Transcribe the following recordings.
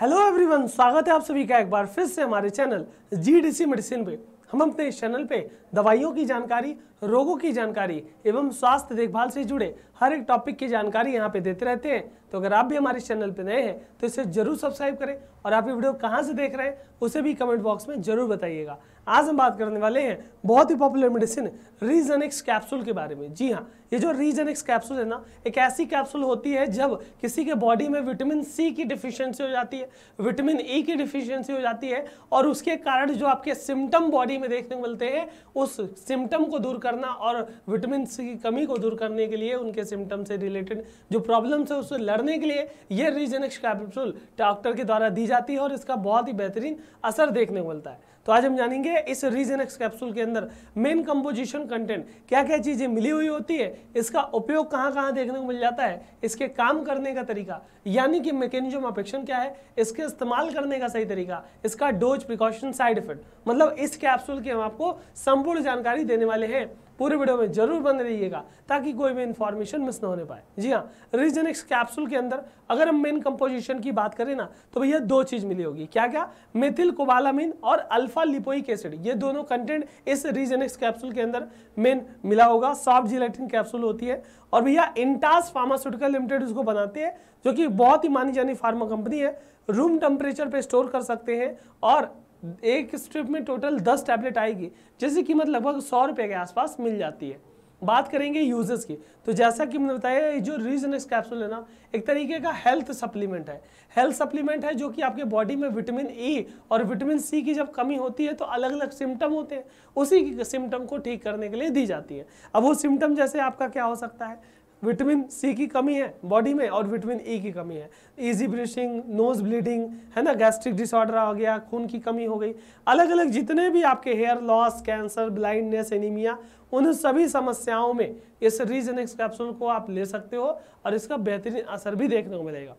hello everyone स्वागत है आप सभी का एक बार फिर से हमारे चैनल जीडीसी मेडिसिन पे हम अपने इस चैनल पे दवाइयों की जानकारी रोगों की जानकारी एवं स्वास्थ्य देखभाल से जुड़े हर एक टॉपिक की जानकारी यहाँ पे देते रहते हैं तो अगर आप भी हमारे चैनल पे नए हैं तो इसे जरूर सब्सक्राइब करें और आप ये वीडियो कहाँ से देख रहे हैं उसे भी कमेंट बॉक्स में जरूर बताइएगा आज हम बात करने वाले हैं बहुत ही पॉपुलर मेडिसिन रीजनिक्स कैप्सूल के बारे में जी हाँ ये जो रीजनिक्स कैप्सूल है ना एक ऐसी कैप्सूल होती है जब किसी के बॉडी में विटामिन सी की डिफिशियंसी हो जाती है विटामिन ई e की डिफिशियंसी हो जाती है और उसके कारण जो आपके सिम्टम बॉडी में देखने को मिलते हैं उस सिम्टम को दूर करना और विटामिन सी की कमी को दूर करने के लिए उनके सिम्टम से रिलेटेड जो प्रॉब्लम्स है उससे लड़ने के लिए ये रीजनिक्स कैप्सूल डॉक्टर के द्वारा दी जाती है और इसका बहुत ही बेहतरीन असर देखने को मिलता है तो आज हम जानेंगे इस रीजन एक्स कैप्सूल के अंदर मेन कंपोजिशन कंटेंट क्या क्या चीज़ें मिली हुई होती है इसका उपयोग कहाँ कहाँ देखने को मिल जाता है इसके काम करने का तरीका यानी कि मैकेनिज्म अपेक्षण क्या है इसके इस्तेमाल करने का सही तरीका इसका डोज प्रिकॉशन साइड इफेक्ट मतलब इस कैप्सूल की हम आपको संपूर्ण जानकारी देने वाले हैं पूरे वीडियो में जरूर बने रहिएगा ताकि कोई भी इन्फॉर्मेशन मिस ना होने पाए जी हाँ रीजन एक्स कैप्सूल के अंदर अगर हम मेन कंपोजिशन की बात करें ना तो भैया दो चीज़ मिली होगी क्या क्या मेथिल कोबालामिन और अल्फा लिपोइक एसिड ये दोनों कंटेंट इस रीजन एक्स कैप्सूल के अंदर मेन मिला होगा सॉफ्ट जिलेटिन कैप्सूल होती है और भैया इंटास फार्मास्यूटिकल लिमिटेड उसको बनाते हैं जो कि बहुत ही मानी जानी फार्मा कंपनी है रूम टेम्परेचर पे स्टोर कर सकते हैं और एक स्ट्रिप में टोटल दस टैबलेट आएगी जिसकी कीमत लगभग सौ रुपये के आसपास मिल जाती है बात करेंगे यूजेस की तो जैसा कि मैंने बताया ये जो रीजनेस कैप्सूल है ना एक तरीके का हेल्थ सप्लीमेंट है हेल्थ सप्लीमेंट है जो कि आपके बॉडी में विटामिन ए और विटामिन सी की जब कमी होती है तो अलग अलग सिम्टम होते हैं उसी सिम्टम को ठीक करने के लिए दी जाती है अब वो सिम्टम जैसे आपका क्या हो सकता है विटामिन सी की कमी है बॉडी में और विटामिन ई e की कमी है इजी ब्लीचिंग नोज ब्लीडिंग है ना गैस्ट्रिक डिसऑर्डर आ गया खून की कमी हो गई अलग अलग जितने भी आपके hair loss cancer blindness anaemia उन सभी समस्याओं में इस रीजन कैप्सूल को आप ले सकते हो और इसका बेहतरीन असर भी देखने को मिलेगा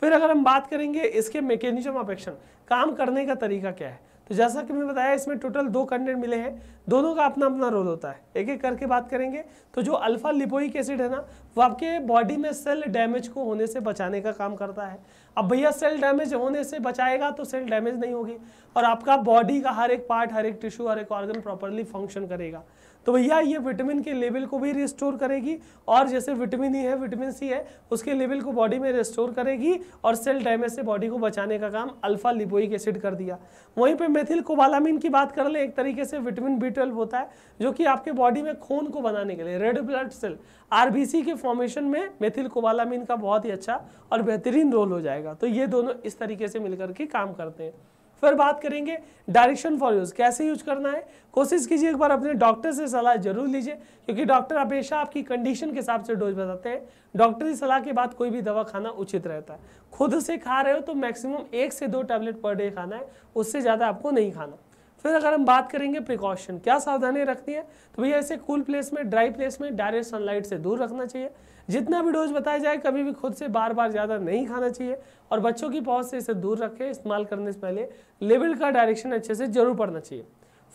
फिर अगर हम बात करेंगे इसके मैकेनिज्म ऑफ एक्शन काम करने का तरीका क्या है तो जैसा कि मैंने बताया इसमें टोटल दो कंटेंट मिले हैं दोनों का अपना अपना रोल होता है एक एक करके बात करेंगे तो जो अल्फा लिपोइक एसिड है ना वो आपके बॉडी में सेल डैमेज को होने से बचाने का काम करता है अब भैया सेल डैमेज होने से बचाएगा तो सेल डैमेज नहीं होगी और आपका बॉडी का हर एक पार्ट हर एक टिश्यू हर एक ऑर्गन प्रॉपरली फंक्शन करेगा तो भैया ये विटामिन के लेवल को भी रिस्टोर करेगी और जैसे विटामिन ई e है विटामिन सी है उसके लेवल को बॉडी में रिस्टोर करेगी और सेल डैमेज से बॉडी को बचाने का काम अल्फा लिपोइक एसिड कर दिया वहीं पर मेथिल कोबालामिन की बात कर लें एक तरीके से विटामिन बी होता है जो कि आपके बॉडी में खून को बनाने के लिए रेड ब्लड सेल आर के फॉर्मेशन में मेथिल कोबालामिन का बहुत ही अच्छा और बेहतरीन रोल हो जाएगा तो ये दोनों इस तरीके से मिलकर के काम करते हैं फिर बात करेंगे डायरेक्शन फॉर यूज़ कैसे यूज करना है कोशिश कीजिए एक बार अपने डॉक्टर से सलाह जरूर लीजिए क्योंकि डॉक्टर हमेशा आपकी कंडीशन के हिसाब से डोज बताते हैं डॉक्टर की सलाह के बाद कोई भी दवा खाना उचित रहता है खुद से खा रहे हो तो मैक्सिमम एक से दो टैबलेट पर डे खाना है उससे ज़्यादा आपको नहीं खाना फिर अगर हम बात करेंगे प्रिकॉशन क्या सावधानी रखनी है तो भैया ऐसे कूल प्लेस में ड्राई प्लेस में डायरेक्ट सनलाइट से दूर रखना चाहिए जितना भी डोज बताया जाए कभी भी खुद से बार बार ज़्यादा नहीं खाना चाहिए और बच्चों की पहुँच से इसे दूर रखें इस्तेमाल करने से पहले लेबल का डायरेक्शन अच्छे से जरूर पढ़ना चाहिए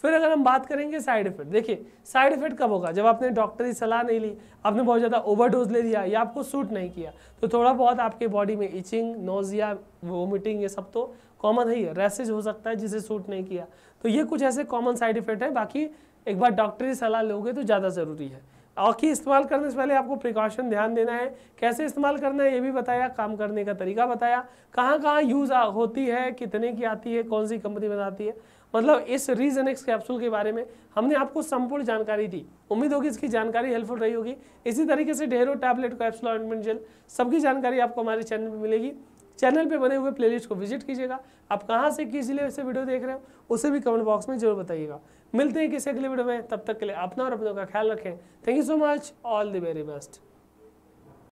फिर अगर हम बात करेंगे साइड इफेक्ट देखिए साइड इफेक्ट कब होगा जब आपने डॉक्टरी सलाह नहीं ली आपने बहुत ज़्यादा ओवरडोज ले लिया या आपको सूट नहीं किया तो थोड़ा बहुत आपके बॉडी में इचिंग नोजिया वोमिटिंग ये सब तो कॉमन ही है रैसेज हो सकता है जिसे सूट नहीं किया तो ये कुछ ऐसे कॉमन साइड इफेक्ट है बाकी एक बार डॉक्टरी सलाह लोगे तो ज़्यादा ज़रूरी है आँखी इस्तेमाल करने से पहले आपको प्रिकॉशन ध्यान देना है कैसे इस्तेमाल करना है ये भी बताया काम करने का तरीका बताया कहाँ कहाँ यूज़ होती है कितने की आती है कौन सी कंपनी बनाती है मतलब इस रीजन एक्स कैप्सूल के बारे में हमने आपको संपूर्ण जानकारी दी उम्मीद होगी इसकी जानकारी हेल्पफुल रही होगी इसी तरीके से ढेरों टैबलेट कैप्सूल ऑइंटमेंट जेल सबकी जानकारी आपको हमारे चैनल में मिलेगी चैनल पे बने हुए प्लेलिस्ट को विजिट कीजिएगा आप कहाँ से किस जिले से वीडियो देख रहे हो उसे भी कमेंट बॉक्स में जरूर बताइएगा मिलते हैं किसी अगले वीडियो में तब तक के लिए अपना और अपनों का ख्याल रखें thank you so much all the very best